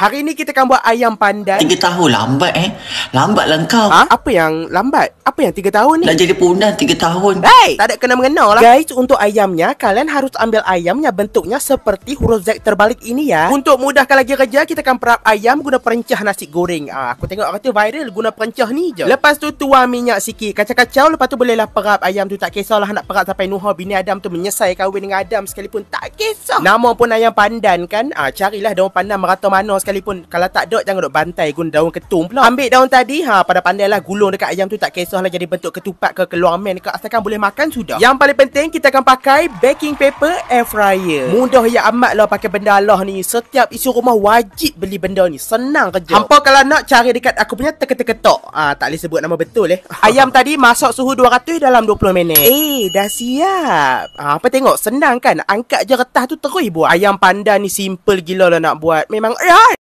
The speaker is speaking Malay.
Hari ni kita akan buat ayam pandan. Tiga tahun lambat eh. Lambat lah kau. Ha? Apa yang lambat? Apa yang tiga tahun ni? Dah jadi punan tiga tahun. Hey, tak ada kena mengena lah. Guys, untuk ayamnya, kalian harus ambil ayamnya bentuknya seperti huruf Z terbalik ini ya. Untuk mudahkan lagi kerja, kita akan perap ayam guna perencah nasi goreng. Ah, aku tengok orang tu viral guna perencah ni je. Lepas tu, tuang minyak sikit. Kacau-kacau, lepas tu bolehlah perap ayam tu. Tak kisahlah nak perap sampai Nuha bini Adam tu menyesai kahwin dengan Adam sekalipun. Tak kisah. Nama pun ayam pandan kan? Ah, carilah daun pandan merata mana sekali sekalipun kalau tak dok jangan dok bantai guna daun ketum pula. Ambil daun tadi ha pada pandailah gulung dekat ayam tu tak kisahlah jadi bentuk ketupat ke keluar men ke asalkan boleh makan sudah. Yang paling penting kita akan pakai baking paper air fryer. Mudah ya amat lah pakai benda lah ni. Setiap isi rumah wajib beli benda ni. Senang kerja. Hampa kalau nak cari dekat aku punya teketek teka tok. Ha, tak boleh sebut nama betul eh. Ayam tadi masuk suhu 200 dalam 20 minit. Eh dah siap. Ha, apa tengok senang kan? Angkat je retah tu terus buat. Ayam pandan ni simple gila lah nak buat. Memang right. Eh,